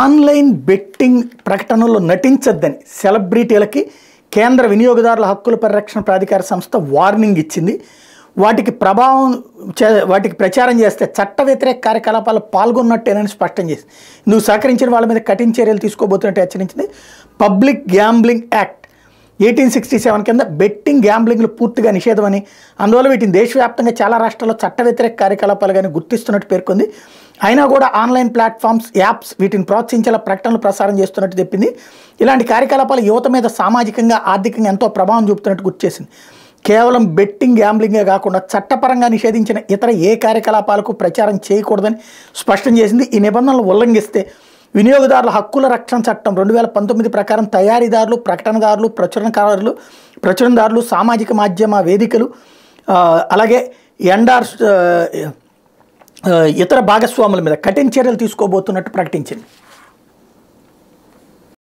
online betting ప్రకటనలో నటించొద్దని సెలబ్రిటీలకి కేంద్ర వినియోగదారుల హక్కుల పరిరక్షణ ప్రాధికార సంస్థ వార్నింగ్ ఇచ్చింది వాటికి ప్రభావం చే వాటికి ప్రచారం చేస్తే చట్ట వ్యతిరేక కార్యకలాపాలు పాల్గొన్నట్టేనని స్పష్టం చేసింది నువ్వు సహకరించిన వాళ్ళ మీద కఠిన చర్యలు తీసుకోబోతున్నట్టు హెచ్చరించింది public gambling act eighteen sixty seven కింద బెట్టింగ్ గ్యాంబ్లింగ్లు పూర్తిగా నిషేధమని అందువల్ల వీటిని దేశవ్యాప్తంగా చాలా రాష్ట్రాల్లో చట్ట వ్యతిరేక కార్యకలాపాలు కానీ గుర్తిస్తున్నట్టు పేర్కొంది అయినా కూడా ఆన్లైన్ ప్లాట్ఫామ్స్ యాప్స్ వీటిని ప్రోత్సహించేలా ప్రకటనలు ప్రసారం చేస్తున్నట్టు చెప్పింది ఇలాంటి కార్యకలాపాలు యువత మీద సామాజికంగా ఆర్థికంగా ఎంతో ప్రభావం చూపుతున్నట్టు గుర్తు కేవలం బెట్టింగ్ గ్యాంబ్లింగే కాకుండా చట్టపరంగా నిషేధించిన ఇతర ఏ కార్యకలాపాలకు ప్రచారం చేయకూడదని స్పష్టం చేసింది ఈ నిబంధనలు ఉల్లంఘిస్తే వినియోగదారుల హక్కుల రక్షణ చట్టం రెండు వేల పంతొమ్మిది ప్రకారం తయారీదారులు ప్రకటనదారులు ప్రచురణకారులు ప్రచురణదారులు సామాజిక మాధ్యమ వేదికలు అలాగే ఎండార్ ఇతర భాగస్వాముల మీద కఠిన చర్యలు తీసుకోబోతున్నట్టు ప్రకటించింది